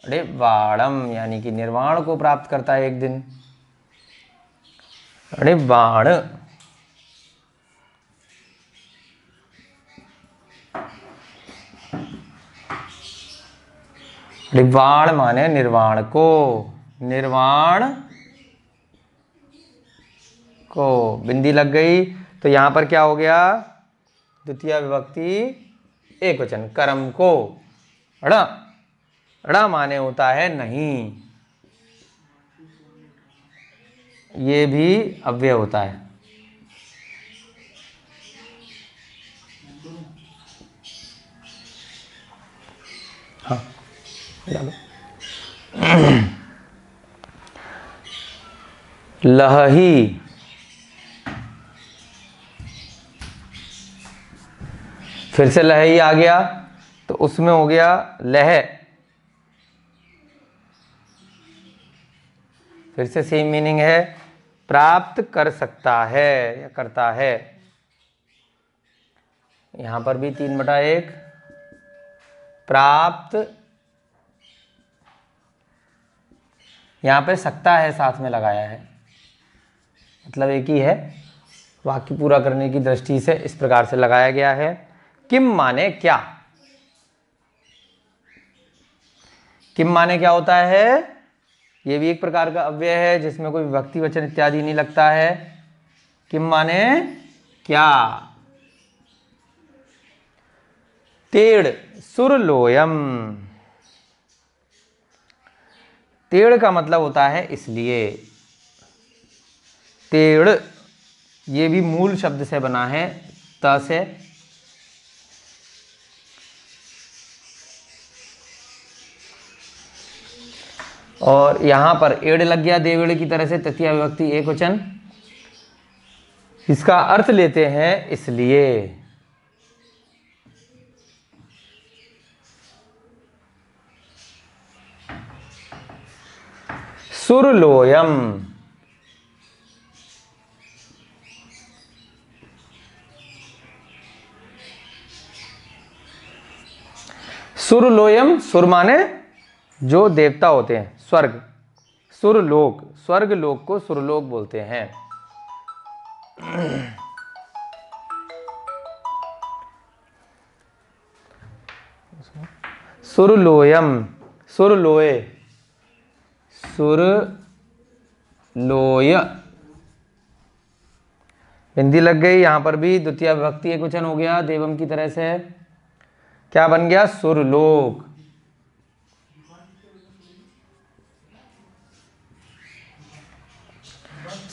रिब्बाड़म यानी कि निर्वाण को प्राप्त करता है एक दिन रिब्बाण निर्वाण माने निर्वाण को निर्वाण को बिंदी लग गई तो यहाँ पर क्या हो गया द्वितीय विभक्ति एक वचन कर्म को रड़ा, रड़ा माने होता है नहीं ये भी अव्यय होता है डालो लहही फिर से लही आ गया तो उसमें हो गया लह फिर से सेम मीनिंग है प्राप्त कर सकता है या करता है यहां पर भी तीन बटा एक प्राप्त यहाँ पे सकता है साथ में लगाया है मतलब एक ही है वाक्य पूरा करने की दृष्टि से इस प्रकार से लगाया गया है किम माने क्या किम माने क्या होता है ये भी एक प्रकार का अव्यय है जिसमें कोई विभक्ति वचन इत्यादि नहीं लगता है किम माने क्या तेड़ सुरलोयम तेड़ का मतलब होता है इसलिए तेड़ ये भी मूल शब्द से बना है त से और यहां पर एड़ लग गया देवेड़ की तरह से तृतीय विभक्ति एक वचन इसका अर्थ लेते हैं इसलिए सुरलोयम सुरलोयम सुर माने जो देवता होते हैं स्वर्ग सुरलोक स्वर्ग लोक को सुरलोक बोलते हैं सुरलोयम सुरलोय सुर लोय बिंदी लग गई यहां पर भी द्वितीय विभक्ति एक वचन हो गया देवम की तरह से क्या बन गया सुरलोक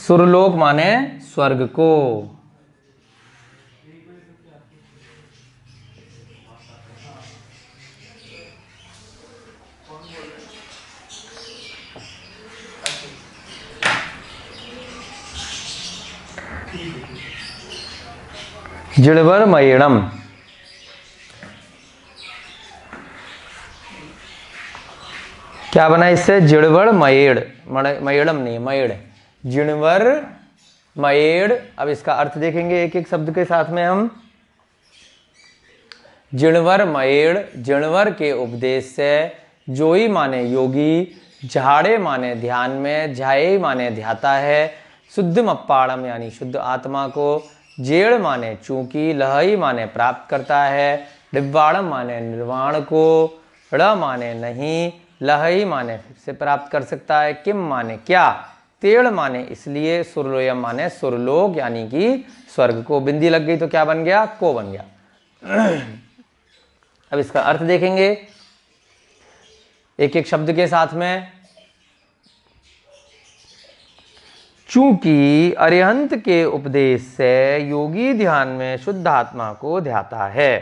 सुरलोक माने स्वर्ग को मयड़म क्या बना इससे जिड़वर मयेड़ मयड़म नहीं मयेड़ जिणवर मयेड़ अब इसका अर्थ देखेंगे एक एक शब्द के साथ में हम जिणवर मयेड़ जिणवर के उपदेश से जोई माने योगी झाड़े माने ध्यान में झाए माने ध्याता है शुद्ध मप्पाड़म यानी शुद्ध आत्मा को जेड़ माने चूंकि लहई माने प्राप्त करता है डिब्बाड़ माने निर्वाण को ड़ माने नहीं लहई माने फिर से प्राप्त कर सकता है किम माने क्या तेड़ माने इसलिए सुरलोयम माने सुरलोक यानी कि स्वर्ग को बिंदी लग गई तो क्या बन गया को बन गया अब इसका अर्थ देखेंगे एक एक शब्द के साथ में चूंकि अरिहंत के उपदेश से योगी ध्यान में शुद्ध आत्मा को ध्याता है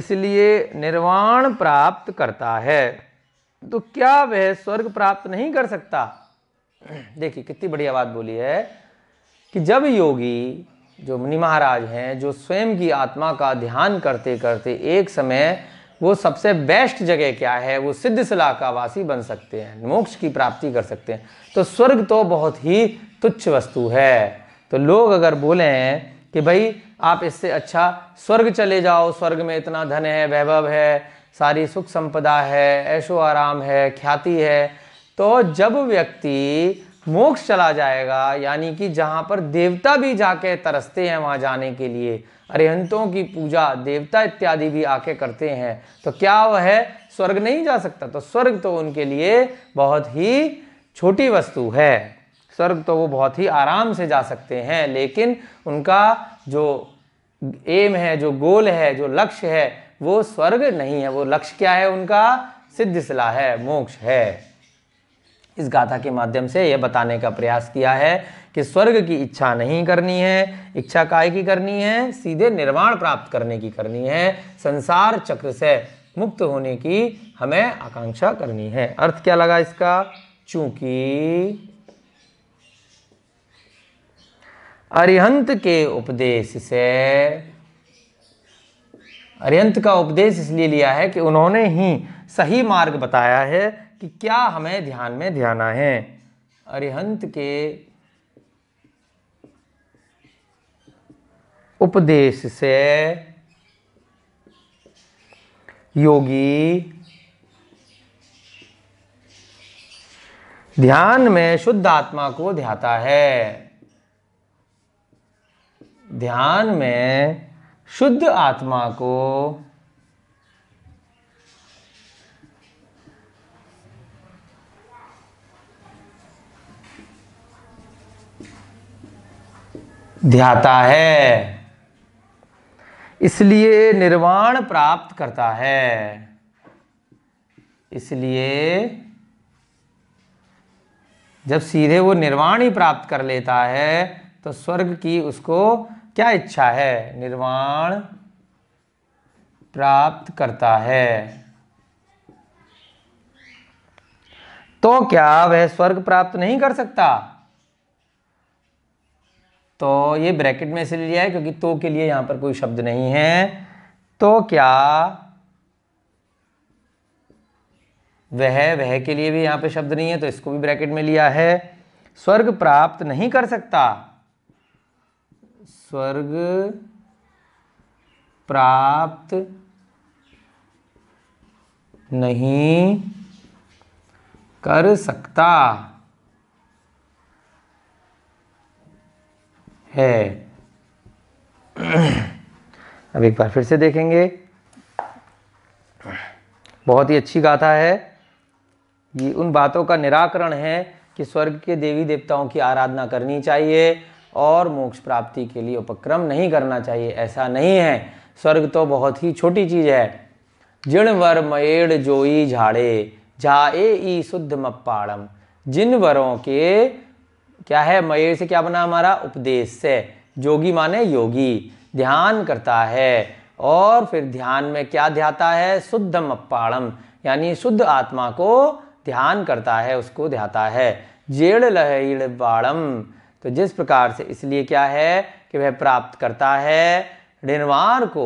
इसलिए निर्वाण प्राप्त करता है तो क्या वह स्वर्ग प्राप्त नहीं कर सकता देखिए कितनी बढ़िया बात बोली है कि जब योगी जो मुनि महाराज हैं जो स्वयं की आत्मा का ध्यान करते करते एक समय वो सबसे बेस्ट जगह क्या है वो सिद्ध सलाह का वासी बन सकते हैं मोक्ष की प्राप्ति कर सकते हैं तो स्वर्ग तो बहुत ही तुच्छ वस्तु है तो लोग अगर बोलें कि भाई आप इससे अच्छा स्वर्ग चले जाओ स्वर्ग में इतना धन है वैभव है सारी सुख संपदा है ऐशो आराम है ख्याति है तो जब व्यक्ति मोक्ष चला जाएगा यानी कि जहाँ पर देवता भी जाके तरसते हैं वहाँ जाने के लिए अरिहंतों की पूजा देवता इत्यादि भी आके करते हैं तो क्या वह स्वर्ग नहीं जा सकता तो स्वर्ग तो उनके लिए बहुत ही छोटी वस्तु है स्वर्ग तो वो बहुत ही आराम से जा सकते हैं लेकिन उनका जो एम है जो गोल है जो लक्ष्य है वो स्वर्ग नहीं है वो लक्ष्य क्या है उनका सिद्ध सिला है मोक्ष है इस गाथा के माध्यम से यह बताने का प्रयास किया है कि स्वर्ग की इच्छा नहीं करनी है इच्छा काय की करनी है सीधे निर्वाण प्राप्त करने की करनी है संसार चक्र से मुक्त होने की हमें आकांक्षा करनी है अर्थ क्या लगा इसका चूंकि अरिहंत के उपदेश से अरिहंत का उपदेश इसलिए लिया है कि उन्होंने ही सही मार्ग बताया है कि क्या हमें ध्यान में ध्याना है अरिहंत के उपदेश से योगी ध्यान में शुद्ध आत्मा को ध्याता है ध्यान में शुद्ध आत्मा को ध्याता है इसलिए निर्वाण प्राप्त करता है इसलिए जब सीधे वो निर्वाण ही प्राप्त कर लेता है तो स्वर्ग की उसको क्या इच्छा है निर्वाण प्राप्त करता है तो क्या वह स्वर्ग प्राप्त नहीं कर सकता तो ये ब्रैकेट में इसलिए लिया है क्योंकि तो के लिए यहां पर कोई शब्द नहीं है तो क्या वह वह के लिए भी यहां पर शब्द नहीं है तो इसको भी ब्रैकेट में लिया है स्वर्ग प्राप्त नहीं कर सकता स्वर्ग प्राप्त नहीं कर सकता है अब एक बार फिर से देखेंगे बहुत ही अच्छी गाथा है ये उन बातों का निराकरण है कि स्वर्ग के देवी देवताओं की आराधना करनी चाहिए और मोक्ष प्राप्ति के लिए उपक्रम नहीं करना चाहिए ऐसा नहीं है स्वर्ग तो बहुत ही छोटी चीज़ है जिन वर मयेड़ जोई झाड़े झाए ई शुद्ध मप्पाड़म जिन वरों के क्या है मयेड़ से क्या बना हमारा उपदेश से जोगी माने योगी ध्यान करता है और फिर ध्यान में क्या ध्याता है शुद्ध मप्पाड़म यानी शुद्ध आत्मा को ध्यान करता है उसको ध्याता है जेड़ लहड़ बाड़म तो जिस प्रकार से इसलिए क्या है कि वह प्राप्त करता है निर्वाण को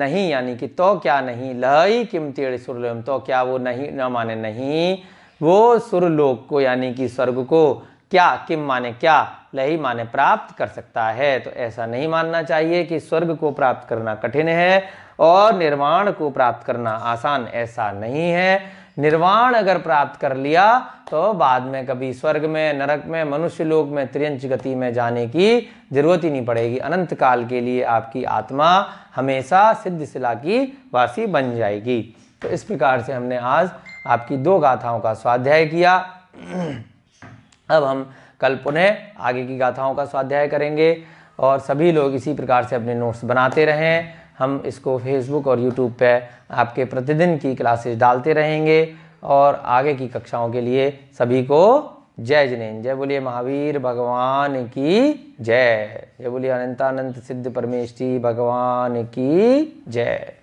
नहीं यानी कि तो क्या नहीं लही किम तेड़ सुरलोम तो क्या वो नहीं न माने नहीं वो सुरलोक को यानी कि स्वर्ग को क्या किम माने क्या लही माने प्राप्त कर सकता है तो ऐसा नहीं मानना चाहिए कि स्वर्ग को प्राप्त करना कठिन है और निर्वाण को प्राप्त करना आसान ऐसा नहीं है निर्वाण अगर प्राप्त कर लिया तो बाद में कभी स्वर्ग में नरक में मनुष्य लोक में त्रियंच गति में जाने की जरूरत ही नहीं पड़ेगी अनंत काल के लिए आपकी आत्मा हमेशा सिद्ध शिला की वासी बन जाएगी तो इस प्रकार से हमने आज आपकी दो गाथाओं का स्वाध्याय किया अब हम कल पुनः आगे की गाथाओं का स्वाध्याय करेंगे और सभी लोग इसी प्रकार से अपने नोट्स बनाते रहें हम इसको फेसबुक और यूट्यूब पे आपके प्रतिदिन की क्लासेस डालते रहेंगे और आगे की कक्षाओं के लिए सभी को जय जिनेन जय बोलिए महावीर भगवान की जय जय बोलिए अनंतानंत सिद्ध परमेश भगवान की जय